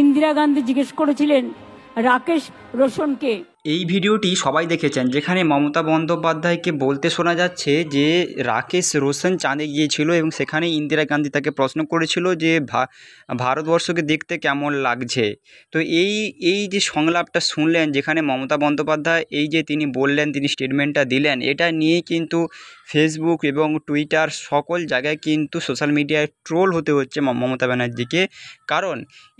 ইন্দিরা গান্ধী জিজ্ঞেস করেছিলেন রাকেশ রোশনকে এই ভিডিওটি সবাই দেখেছেন যেখানে মমতা বন্দ্যোপাধ্যায়কে বলতে শোনা যাচ্ছে যে রাকেশ রোশন চাঁদে গিয়েছিল এবং সেখানে ইন্দিরা গান্ধী তাকে প্রশ্ন করেছিল যে ভারতবর্ষকে দেখতে কেমন লাগছে তো এই এই যে সংলাপটা শুনলেন যেখানে মমতা বন্দ্যোপাধ্যায় এই যে তিনি বললেন তিনি স্টেটমেন্টটা দিলেন এটা নিয়ে কিন্তু ফেসবুক এবং টুইটার সকল জায়গায় কিন্তু সোশ্যাল মিডিয়ায় ট্রোল হতে হচ্ছে মমতা ব্যানার্জিকে কারণ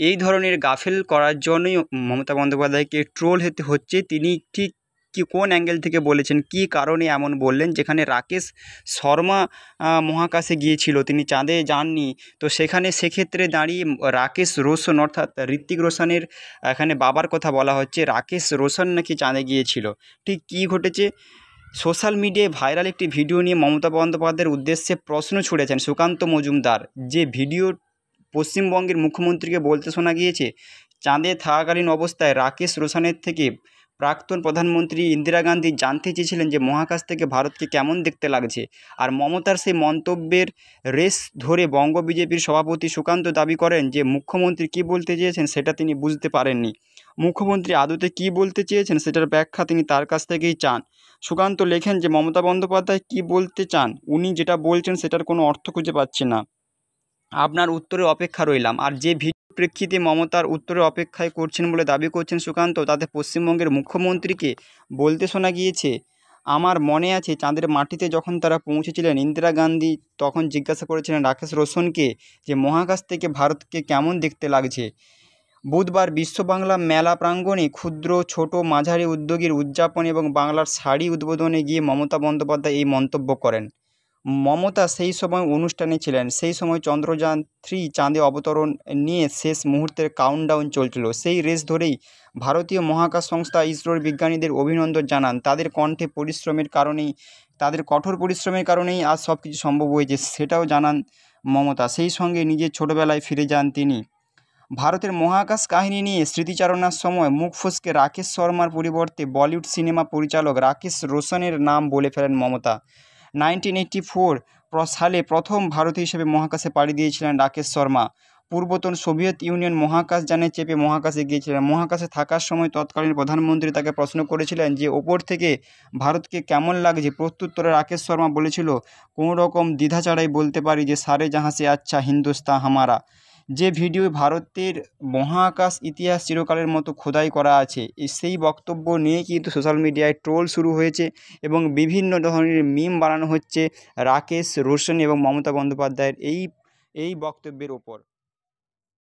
এই ধরনের গাফেল করার জন্যই মমতা বন্দ্যোপাধ্যায়কে ট্রোল হতে হচ্ছে তিনি ঠিক কি কোন অ্যাঙ্গেল থেকে বলেছেন কি কারণে এমন বললেন যেখানে রাকেশ শর্মা মহাকাশে গিয়েছিল তিনি চাঁদে যাননি তো সেখানে সেক্ষেত্রে দাঁড়িয়ে রাকেশ রোশন অর্থাৎ ঋত্বিক রোশনের এখানে বাবার কথা বলা হচ্ছে রাকেশ রোশন নাকি চাঁদে গিয়েছিল ঠিক কি ঘটেছে সোশ্যাল মিডিয়ায় ভাইরাল একটি ভিডিও নিয়ে মমতা বন্দ্যোপাধ্যায়ের উদ্দেশ্যে প্রশ্ন ছুড়েছেন সুকান্ত মজুমদার যে ভিডিও পশ্চিমবঙ্গের মুখ্যমন্ত্রীকে বলতে শোনা গিয়েছে চাঁদে থাকাকালীন অবস্থায় রাকেশ রোশানের থেকে প্রাক্তন প্রধানমন্ত্রী ইন্দিরা গান্ধী জানতে চেয়েছিলেন যে মহাকাশ থেকে ভারতকে কেমন দেখতে লাগছে আর মমতার সেই মন্তব্যের রেস ধরে বঙ্গ বিজেপির সভাপতি সুকান্ত দাবি করেন যে মুখ্যমন্ত্রী কি বলতে চেয়েছেন সেটা তিনি বুঝতে পারেননি মুখ্যমন্ত্রী আদতে কি বলতে চেয়েছেন সেটার ব্যাখ্যা তিনি তার কাছ থেকেই চান সুকান্ত লেখেন যে মমতা বন্দ্যোপাধ্যায় কি বলতে চান উনি যেটা বলছেন সেটার কোনো অর্থ খুঁজে পাচ্ছে না আপনার উত্তরে অপেক্ষা রইলাম আর যে ভিডিও প্রেক্ষিতে মমতার উত্তরে অপেক্ষায় করছেন বলে দাবি করছেন সুকান্ত তাতে পশ্চিমবঙ্গের মুখ্যমন্ত্রীকে বলতে শোনা গিয়েছে আমার মনে আছে চাঁদের মাটিতে যখন তারা পৌঁছেছিলেন ইন্দিরা গান্ধী তখন জিজ্ঞাসা করেছিলেন রাকেশ রোশনকে যে মহাকাশ থেকে ভারতকে কেমন দেখতে লাগছে বুধবার বিশ্ব বাংলা মেলা প্রাঙ্গণে ক্ষুদ্র ছোট মাঝারি উদ্যোগীর উদযাপন এবং বাংলার শাড়ি উদ্বোধনে গিয়ে মমতা বন্দ্যোপাধ্যায় এই মন্তব্য করেন মমতা সেই সময় অনুষ্ঠানে ছিলেন সেই সময় চন্দ্রযান থ্রি চাঁদে অবতরণ নিয়ে শেষ মুহূর্তের কাউন্টডাউন চলছিল সেই রেস ধরেই ভারতীয় মহাকাশ সংস্থা ইসরোর বিজ্ঞানীদের অভিনন্দন জানান তাদের কণ্ঠে পরিশ্রমের কারণেই তাদের কঠোর পরিশ্রমের কারণেই আজ সব কিছু সম্ভব হয়েছে সেটাও জানান মমতা সেই সঙ্গে নিজের ছোটবেলায় ফিরে যান তিনি ভারতের মহাকাশ কাহিনী নিয়ে স্মৃতিচারণার সময় মুখ ফুসকে রাকেশ শর্মার পরিবর্তে বলিউড সিনেমা পরিচালক রাকেশ রোশনের নাম বলে ফেলেন মমতা নাইনটিন এইটটি ফোর সালে প্রথম ভারত হিসেবে মহাকাশে পাড়ি দিয়েছিলেন রাকেশ শর্মা পূর্বতন সোভিয়েত ইউনিয়ন মহাকাশ জানে চেপে মহাকাশে গিয়েছিলেন মহাকাশে থাকার সময় তৎকালীন প্রধানমন্ত্রী তাকে প্রশ্ন করেছিলেন যে ওপর থেকে ভারতকে কেমন লাগছে প্রত্যুত্তরে রাকেশ শর্মা বলেছিল কোনো রকম দ্বিধা ছাড়াই বলতে পারি যে সারে জাহাজে আচ্ছা হিন্দুস্তা হামারা যে ভিডিও ভারতের মহাকাশ ইতিহাস চিরকালের মতো খোদাই করা আছে সেই বক্তব্য নিয়ে কিন্তু সোশ্যাল মিডিয়ায় ট্রোল শুরু হয়েছে এবং বিভিন্ন ধরনের মিম বানানো হচ্ছে রাকেশ রোশন এবং মমতা বন্দ্যোপাধ্যায়ের এই এই বক্তব্যের ওপর